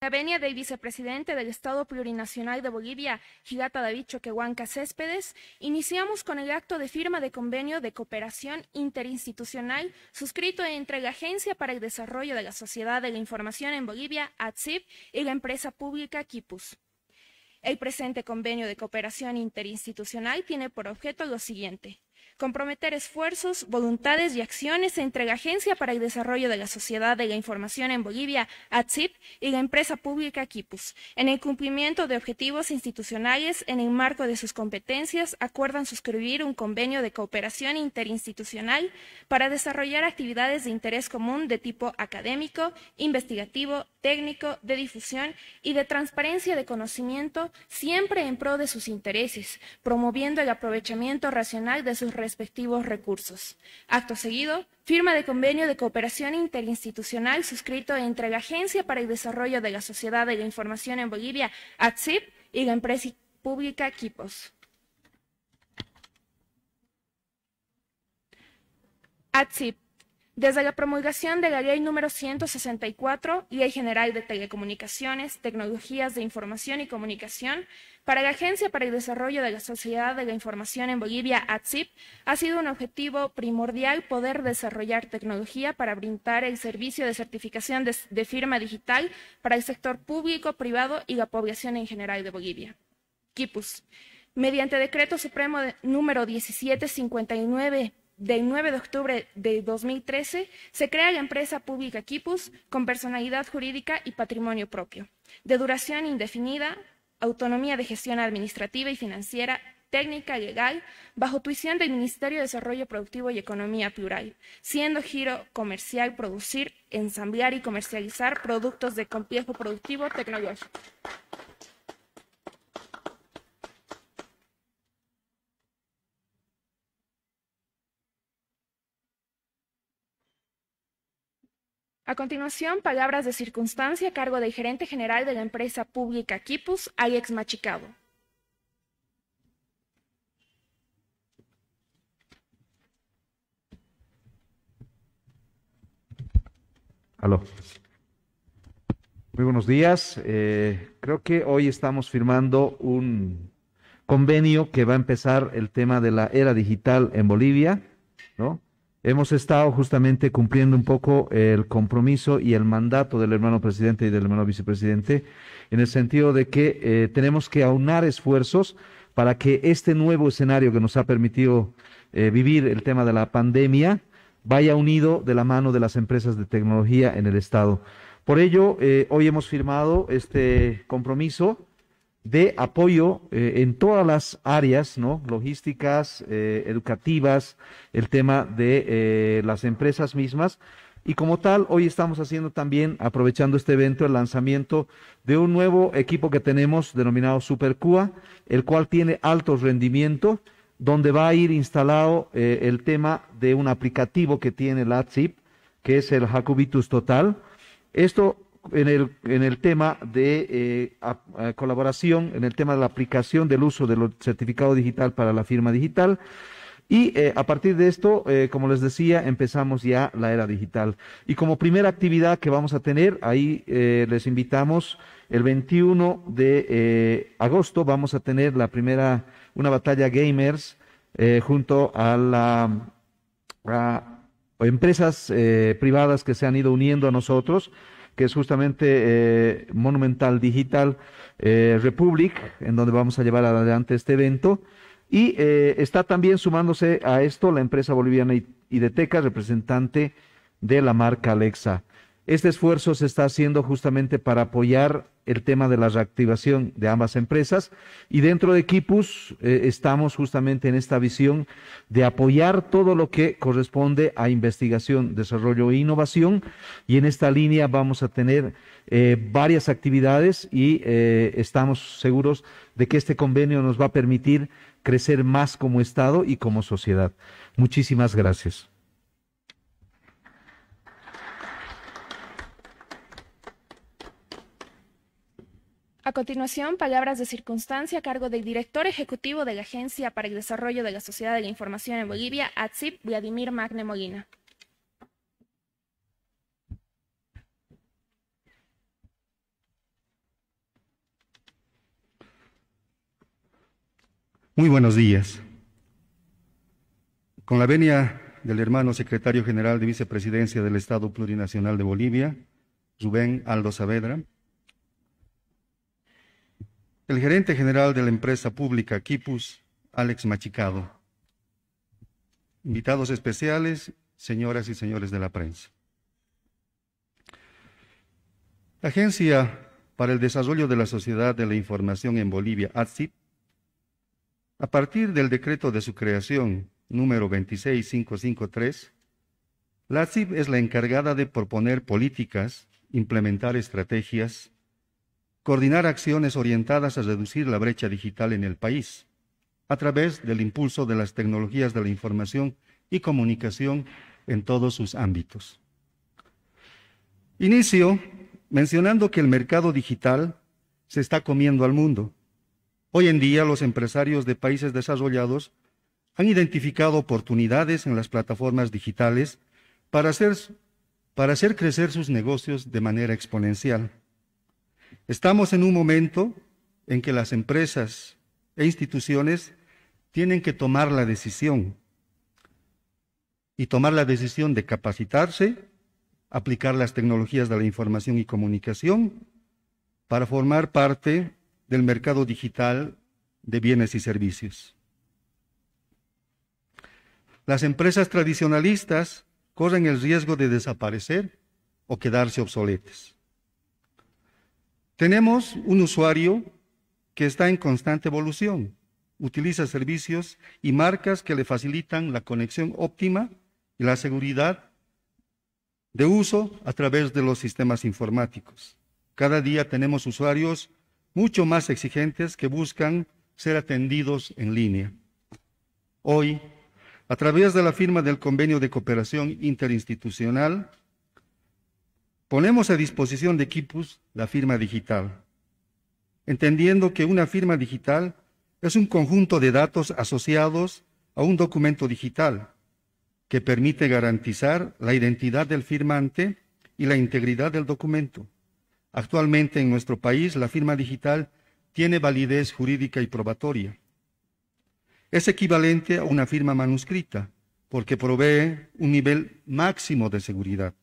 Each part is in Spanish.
La venia del vicepresidente del Estado Plurinacional de Bolivia, Gigata David Choquehuanca Céspedes, iniciamos con el acto de firma de convenio de cooperación interinstitucional suscrito entre la Agencia para el Desarrollo de la Sociedad de la Información en Bolivia, ATSIP, y la empresa pública Kipus. El presente convenio de cooperación interinstitucional tiene por objeto lo siguiente comprometer esfuerzos, voluntades y acciones entre la Agencia para el Desarrollo de la Sociedad de la Información en Bolivia, ATSIP, y la empresa pública Kipus. en el cumplimiento de objetivos institucionales en el marco de sus competencias, acuerdan suscribir un convenio de cooperación interinstitucional para desarrollar actividades de interés común de tipo académico, investigativo, técnico, de difusión y de transparencia de conocimiento, siempre en pro de sus intereses, promoviendo el aprovechamiento racional de sus respectivos recursos. Acto seguido, firma de convenio de cooperación interinstitucional suscrito entre la Agencia para el Desarrollo de la Sociedad de la Información en Bolivia, ATSIP, y la empresa pública Equipos. ATSIP desde la promulgación de la Ley número 164, Ley General de Telecomunicaciones, Tecnologías de Información y Comunicación, para la Agencia para el Desarrollo de la Sociedad de la Información en Bolivia, ATSIP, ha sido un objetivo primordial poder desarrollar tecnología para brindar el servicio de certificación de, firma digital para el sector público, privado y la población en general de Bolivia. Kipus. Mediante decreto supremo número 1759 del 9 de octubre de 2013, se crea la empresa pública Equipus con personalidad jurídica y patrimonio propio, de duración indefinida, autonomía de gestión administrativa y financiera, técnica, y legal, bajo tuición del Ministerio de Desarrollo Productivo y Economía Plural, siendo giro comercial producir, ensamblar y comercializar productos de complejo productivo tecnológico. A continuación, palabras de circunstancia a cargo del gerente general de la empresa pública Kipus, Alex Machicado. Aló. Muy buenos días. Eh, creo que hoy estamos firmando un convenio que va a empezar el tema de la era digital en Bolivia, ¿no? Hemos estado justamente cumpliendo un poco el compromiso y el mandato del hermano presidente y del hermano vicepresidente, en el sentido de que eh, tenemos que aunar esfuerzos para que este nuevo escenario que nos ha permitido eh, vivir el tema de la pandemia vaya unido de la mano de las empresas de tecnología en el Estado. Por ello, eh, hoy hemos firmado este compromiso de apoyo eh, en todas las áreas, ¿no? Logísticas, eh, educativas, el tema de eh, las empresas mismas. Y como tal, hoy estamos haciendo también, aprovechando este evento, el lanzamiento de un nuevo equipo que tenemos denominado SuperCua, el cual tiene alto rendimiento, donde va a ir instalado el tema de un aplicativo que tiene la ATSIP, que es el Jacobitus Total. Esto en el, en el tema de eh, eh, colaboración, en el tema de la aplicación del uso del certificado digital para la firma digital. Y eh, a partir de esto, como les decía, empezamos ya la era digital. Y como primera actividad que vamos a tener, ahí les invitamos el 21 de agosto, vamos a tener la primera, una batalla gamers junto a la a empresas privadas que se han ido uniendo a nosotros que es justamente eh, Monumental Digital eh, Republic, en donde vamos a llevar adelante este evento. Y eh, está también sumándose a esto la empresa boliviana Ideteca, representante de la marca Alexa. Este esfuerzo se está haciendo justamente para apoyar el tema de la reactivación de ambas empresas y dentro de Equipus eh, estamos justamente en esta visión de apoyar todo lo que corresponde a investigación, desarrollo e innovación y en esta línea vamos a tener eh, varias actividades y eh, estamos seguros de que este convenio nos va a permitir crecer más como Estado y como sociedad. Muchísimas gracias. A continuación, palabras de circunstancia a cargo del director ejecutivo de la Agencia para el Desarrollo de la Sociedad de la Información en Bolivia, ATSIP, Vladimir Magne Molina. Muy buenos días. Con la venia del hermano secretario general de Vicepresidencia del Estado Plurinacional de Bolivia, Rubén Aldo Saavedra, el gerente general de la empresa pública Kipus, Alex Machicado. Invitados especiales, señoras y señores de la prensa. La Agencia para el Desarrollo de la Sociedad de la Información en Bolivia, ATSIP, a partir del decreto de su creación número 26553, la ATSIP es la encargada de proponer políticas, implementar estrategias, coordinar acciones orientadas a reducir la brecha digital en el país, a través del impulso de las tecnologías de la información y comunicación en todos sus ámbitos. Inicio mencionando que el mercado digital se está comiendo al mundo. Hoy en día los empresarios de países desarrollados han identificado oportunidades en las plataformas digitales para hacer, para hacer crecer sus negocios de manera exponencial. Estamos en un momento en que las empresas e instituciones tienen que tomar la decisión y tomar la decisión de capacitarse, aplicar las tecnologías de la información y comunicación para formar parte del mercado digital de bienes y servicios. Las empresas tradicionalistas corren el riesgo de desaparecer o quedarse obsoletas. Tenemos un usuario que está en constante evolución, utiliza servicios y marcas que le facilitan la conexión óptima y la seguridad de uso a través de los sistemas informáticos. Cada día tenemos usuarios mucho más exigentes que buscan ser atendidos en línea. Hoy, a través de la firma del convenio de cooperación interinstitucional, Ponemos a disposición de Equipus la firma digital, entendiendo que una firma digital es un conjunto de datos asociados a un documento digital que permite garantizar la identidad del firmante y la integridad del documento. Actualmente en nuestro país la firma digital tiene validez jurídica y probatoria. Es equivalente a una firma manuscrita porque provee un nivel máximo de seguridad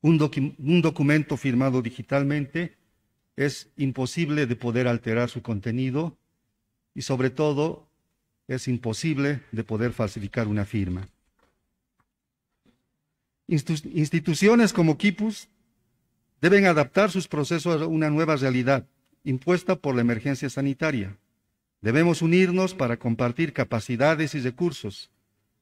un, documento firmado digitalmente es imposible de poder alterar su contenido y sobre todo es imposible de poder falsificar una firma. Instituciones como Kipus deben adaptar sus procesos a una nueva realidad impuesta por la emergencia sanitaria. Debemos unirnos para compartir capacidades y recursos.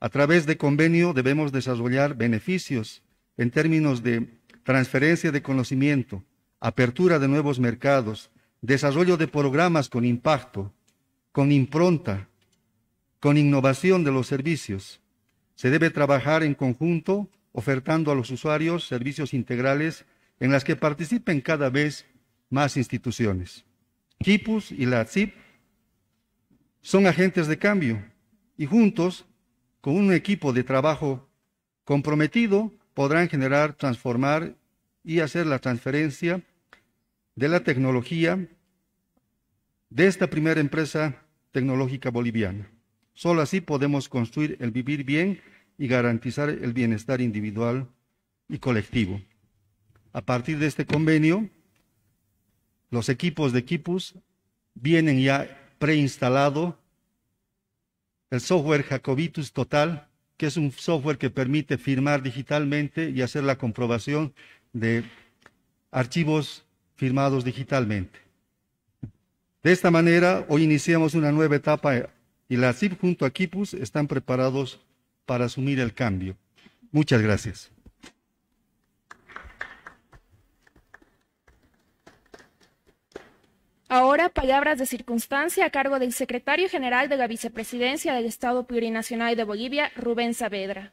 A través de convenio debemos desarrollar beneficios en términos de transferencia de conocimiento, apertura de nuevos mercados, desarrollo de programas con impacto, con impronta, con innovación de los servicios. Se debe trabajar en conjunto, ofertando a los usuarios servicios integrales en las que participen cada vez más instituciones. KIPUS y la CIP son agentes de cambio y juntos, con un equipo de trabajo comprometido, podrán generar, transformar y hacer la transferencia de la tecnología de esta primera empresa tecnológica boliviana. Solo así podemos construir el vivir bien y garantizar el bienestar individual y colectivo. A partir de este convenio, los equipos de Equipus vienen ya preinstalado el software Jacobitus Total que es un software que permite firmar digitalmente y hacer la comprobación de archivos firmados digitalmente. De esta manera, hoy iniciamos una nueva etapa y la CIP junto a Kipus están preparados para asumir el cambio. Muchas gracias. Ahora, palabras de circunstancia a cargo del secretario general de la Vicepresidencia del Estado Plurinacional de Bolivia, Rubén Saavedra.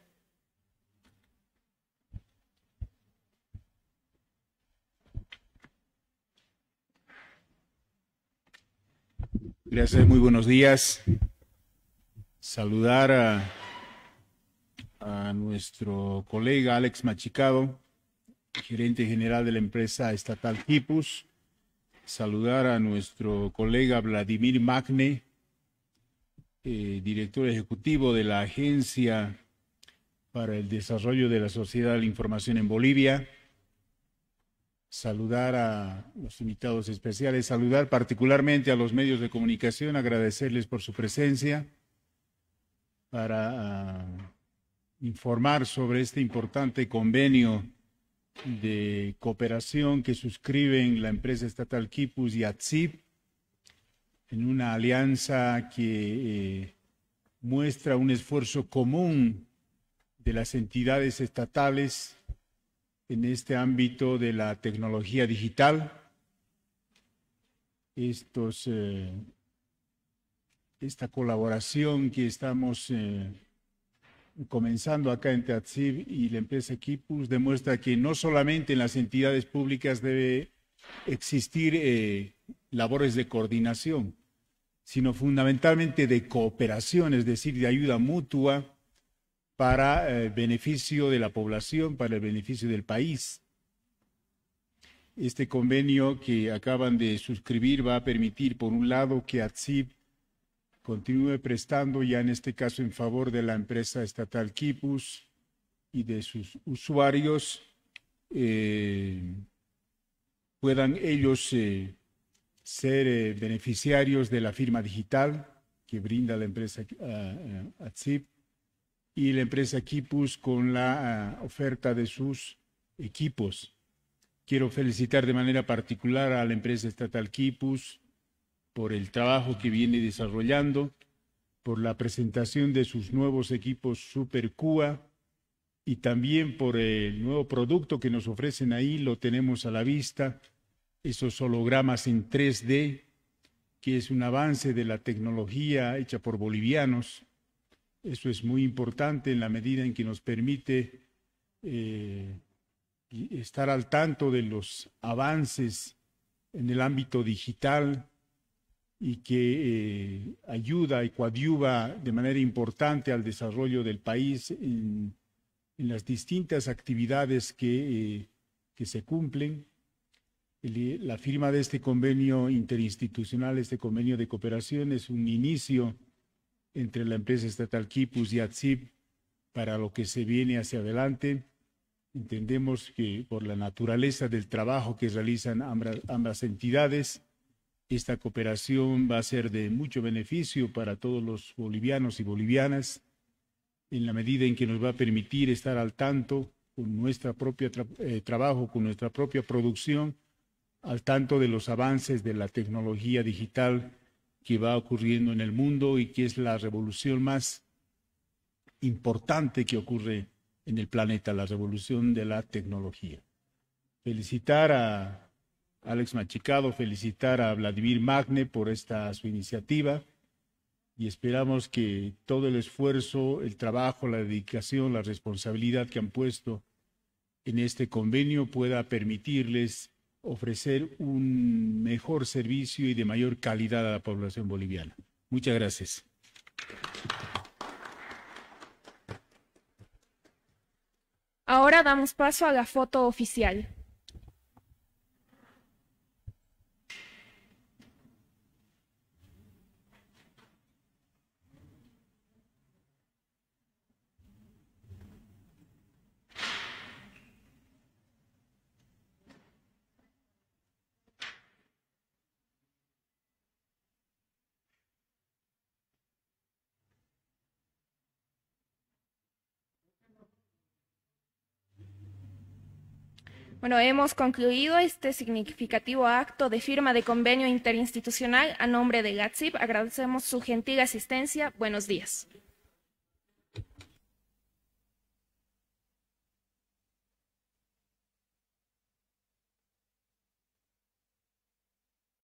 Gracias, muy buenos días. Saludar a, nuestro colega Alex Machicado, gerente general de la empresa estatal Hipus saludar a nuestro colega Vladimir Magne, eh, director ejecutivo de la Agencia para el Desarrollo de la Sociedad de la Información en Bolivia. Saludar a los invitados especiales, saludar particularmente a los medios de comunicación, agradecerles por su presencia para ah, informar sobre este importante convenio de cooperación que suscriben la empresa estatal Kipus y ATSIP en una alianza que eh, muestra un esfuerzo común de las entidades estatales en este ámbito de la tecnología digital. Eh, esta colaboración que estamos eh, comenzando acá entre ATSIB y la empresa Equipus, demuestra que no solamente en las entidades públicas debe existir eh, labores de coordinación, sino fundamentalmente de cooperación, es decir, de ayuda mutua para el eh, beneficio de la población, para el beneficio del país. Este convenio que acaban de suscribir va a permitir, por un lado, que ATSIB continúe prestando ya en este caso en favor de la empresa estatal Kipus y de sus usuarios, eh, puedan ellos eh, ser eh, beneficiarios de la firma digital que brinda la empresa ATSIP y la empresa Kipus con la oferta de sus equipos. Quiero felicitar de manera particular a la empresa estatal Kipus, por el trabajo que viene desarrollando, por la presentación de sus nuevos equipos Super y también por el nuevo producto que nos ofrecen ahí, lo tenemos a la vista, esos hologramas en 3D, que es un avance de la tecnología hecha por bolivianos. Eso es muy importante en la medida en que nos permite eh, estar al tanto de los avances en el ámbito digital, y que eh, ayuda y coadyuva de manera importante al desarrollo del país en, las distintas actividades que, eh, que se cumplen. Eh, la firma de este convenio interinstitucional, este convenio de cooperación, es un inicio entre la empresa estatal Kipus y ATSIP para lo que se viene hacia adelante. Entendemos que por la naturaleza del trabajo que realizan ambas entidades, esta cooperación va a ser de mucho beneficio para todos los bolivianos y bolivianas en la medida en que nos va a permitir estar al tanto con nuestro propio eh, trabajo, con nuestra propia producción, al tanto de los avances de la tecnología digital que va ocurriendo en el mundo y que es la revolución más importante que ocurre en el planeta, la revolución de la tecnología. Felicitar a Alex Machicado, felicitar a Vladimir Magne por esta su iniciativa y esperamos que todo el esfuerzo, el trabajo, la dedicación, la responsabilidad que han puesto en este convenio pueda permitirles ofrecer un mejor servicio y de mayor calidad a la población boliviana. Muchas gracias. Ahora damos paso a la foto oficial. Bueno, hemos concluido este significativo acto de firma de convenio interinstitucional a nombre de GATSIP. Agradecemos su gentil asistencia. Buenos días.